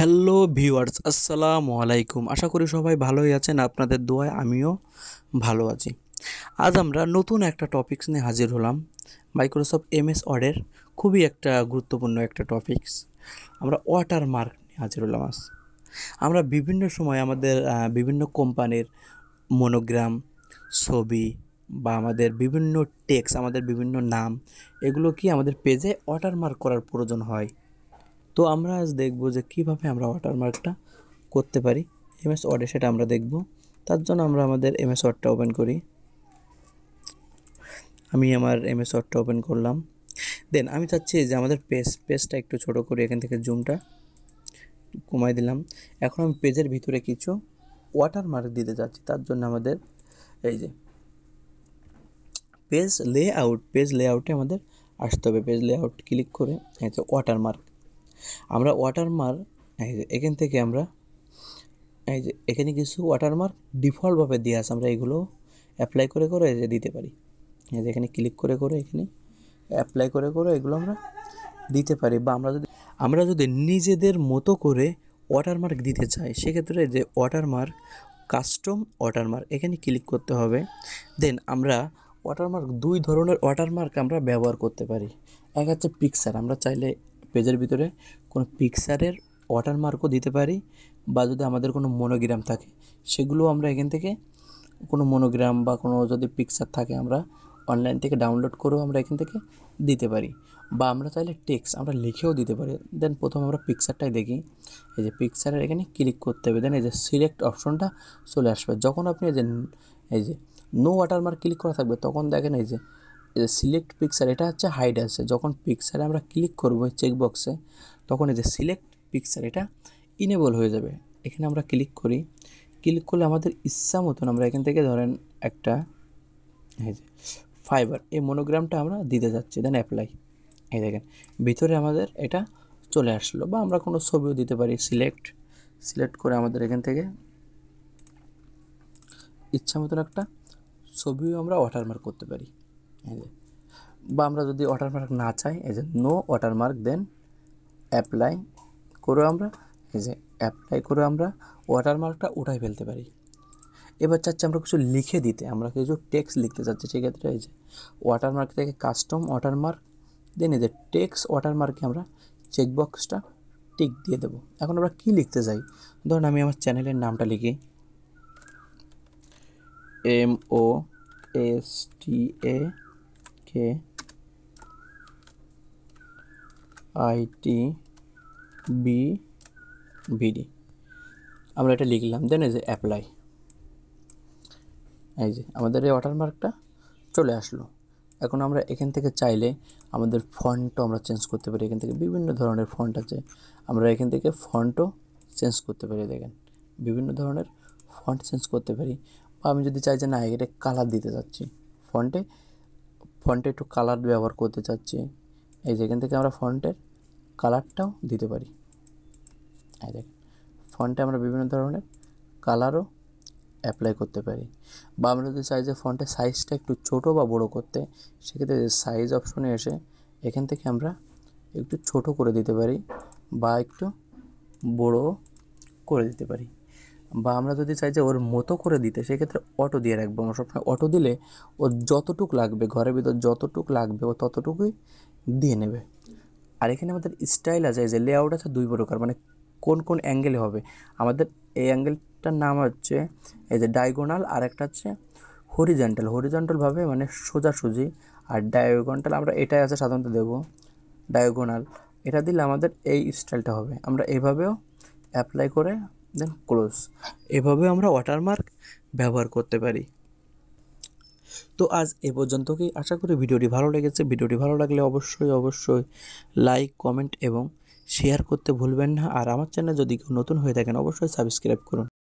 Hello viewers আসসালামু আলাইকুম আশা করি সবাই ভালোই আছেন আপনাদের দোয়ায় আমিও ভালো আছি আজ আমরা নতুন একটা টপিকস নিয়ে হাজির হলাম মাইক্রোসফট এমএস অর্ডের খুবই একটা গুরুত্বপূর্ণ একটা টপিকস আমরা ওয়াটার মার্ক নিয়ে হাজির হলাম আজ আমরা বিভিন্ন সময় আমাদের বিভিন্ন কোম্পানির মনোগ্রাম ছবি বা আমাদের বিভিন্ন টেক্স আমাদের বিভিন্ন নাম এগুলো কি আমাদের পেজে ওয়াটারমার্ক করার প্রয়োজন হয় তো আমরা আজ দেখব যে কিভাবে আমরা ওয়াটারমার্কটা করতে পারি এমএস ওয়ার্ডে সেটা আমরা দেখব তার জন্য আমরা আমাদের এমএস ওয়ার্ডটা ওপেন করি আমি আমার এমএস ওয়ার্ডটা ওপেন করলাম দেন আমি চাচ্ছি যে আমাদের পেজ পেজটা একটু ছোট করি এখান থেকে জুমটা কমাই দিলাম এখন আমি পেজের ভিতরে কিছু ওয়াটারমার্ক দিতে যাচ্ছি তার জন্য আমাদের এই যে পেজ লে আউট পেজ লে আউটে আমাদের আসতে হবে পেজ লে আউট ক্লিক করে যে ওয়াটারমার্ক আমরা ওয়াটারমার্ক এখান থেকে আমরা এই যে এখানে কিছু ওয়াটারমার্ক ডিফল্টভাবে দেওয়া আছে আমরা এগুলো অ্যাপ্লাই করে করে এই যে দিতে পারি এই যে এখানে ক্লিক করে করে এখানে অ্যাপ্লাই করে করে এগুলো আমরা দিতে পারি বা আমরা যদি আমরা যদি নিজেদের মতো করে ওয়াটারমার্ক দিতে চাই সেক্ষেত্রে যে ওয়াটারমার্ক কাস্টম ওয়াটারমার্ক এখানে ক্লিক করতে হবে দেন আমরা ওয়াটারমার্ক দুই ধরনের ওয়াটারমার্ক আমরা ব্যবহার করতে পারি এক হচ্ছে পিকচার আমরা চাইলে পেজের ভিতরে কোনো পিকচারের ওয়াটারমার্কও দিতে পারি বা যদি আমাদের কোনো মনোগ্রাম থাকে সেগুলো আমরা এখান থেকে কোনো মনোগ্রাম বা কোনো যদি পিকচার থাকে আমরা অনলাইন থেকে ডাউনলোড করেও আমরা এখান থেকে দিতে পারি বা আমরা চাইলে টেক্সট আমরা লিখেও দিতে পারি দেন প্রথম আমরা পিকচারটাই দেখি এই যে পিকচারের এখানে ক্লিক করতে হবে দেন এই যে সিলেক্ট অপশনটা চলে আসবে যখন আপনি এই যে এই যে নো ওয়াটারমার্ক ক্লিক করা থাকবে তখন দেখেন এই যে সিলেক্ট পিকচার এটা হচ্ছে হাইড আছে যখন পিকচারে আমরা ক্লিক করবো চেকবক্সে তখন এই যে সিলেক্ট পিকচার এটা ইনেবল হয়ে যাবে এখানে আমরা ক্লিক করি ক্লিক করলে আমাদের ইচ্ছা মতন আমরা এখান থেকে ধরেন একটা এই যে ফাইবার এই মনোগ্রামটা আমরা দিতে যাচ্ছি দেন অ্যাপ্লাই এই দেখেন ভিতরে আমাদের এটা চলে আসলো বা আমরা কোনো ছবিও দিতে পারি সিলেক্ট সিলেক্ট করে আমাদের এখান থেকে ইচ্ছা মতন একটা ছবিও আমরা ওয়াটারমার্ক করতে পারি হ্যাঁ। বা আমরা যদি ওয়াটারমার্ক না চাই এই যে নো ওয়াটারমার্ক দেন অ্যাপ্লাই করে আমরা এই যে অ্যাপ্লাই করে আমরা ওয়াটারমার্কটা উঠাই ফেলতে পারি এবার চাচ্ছি আমরা কিছু লিখে দিতে আমরা কিছু টেক্সট লিখতে চাচ্ছি সেক্ষেত্রে এই যে ওয়াটারমার্ক থেকে কাস্টম ওয়াটারমার্ক দেন এই যে টেক্সট ওয়াটারমার্কে আমরা চেকবক্সটা টিক দিয়ে দেবো এখন আমরা কি লিখতে চাই ধরুন আমি আমার চ্যানেলের নামটা লিখি M O S T A K IT B ভিডি আমরা এটা লিখলাম দেন এই যে অ্যাপ্লাই এই যে আমাদের এই ওয়াটারমার্কটা চলে আসলো এখন আমরা এখান থেকে চাইলে আমাদের ফন্টও আমরা চেঞ্জ করতে পারি এখান থেকে বিভিন্ন ধরনের ফন্ট আছে আমরা এখান থেকে ফন্টও চেঞ্জ করতে পারি দেখেন বিভিন্ন ধরনের ফন্ট চেঞ্জ করতে পারি বা আমি যদি চাই যে না এটা কালার দিতে চাচ্ছি ফন্টে ফন্টে একটু কালার ব্যবহার করতে চাচ্ছি এই যেখান থেকে আমরা ফন্টের কালারটাও দিতে পারি এই দেখেন ফন্টে আমরা বিভিন্ন ধরনের কালারও অ্যাপ্লাই করতে পারি বা আমরা যদি চাই যে ফন্টের সাইজটা একটু ছোট বা বড় করতে সেক্ষেত্রে সাইজ অপশনে এসে এখান থেকে আমরা একটু ছোট করে দিতে পারি বা একটু বড় করে দিতে পারি বা আমরা যদি চাই যে ওর মতো করে দিতে সেক্ষেত্রে অটো দিয়ে রাখবো আমরা সবসময় অটো দিলে ও যতটুক লাগবে ঘরের ভিতর যতটুক লাগবে ও ততটুকুই দিয়ে নেবে আর এখানে আমাদের স্টাইল আছে যে লেআউট আছে দুই প্রকার মানে কোন কোন অ্যাঙ্গেলে হবে আমাদের এই অ্যাঙ্গেলটার নাম হচ্ছে এই যে ডায়গোনাল আর একটা হচ্ছে হরিজেন্টাল হরিজেন্টালভাবে মানে সোজাসুজি আর ডায়াগোনাল আমরা এটাই আছে সাধারণত দেব ডায়গোনাল এটা দিলে আমাদের এই স্টাইলটা হবে আমরা এভাবেও অ্যাপ্লাই করে দেন ক্লোজ এভাবে আমরা ওয়াটারমার্ক ব্যবহার করতে পারি তো আজ এ পর্যন্তকেই আশা করি ভিডিওটি ভালো লেগেছে ভিডিওটি ভালো লাগলে অবশ্যই অবশ্যই লাইক কমেন্ট এবং শেয়ার করতে ভুলবেন না আর আমার চ্যানেল যদি কেউ নতুন হয়ে থাকেন অবশ্যই সাবস্ক্রাইব করুন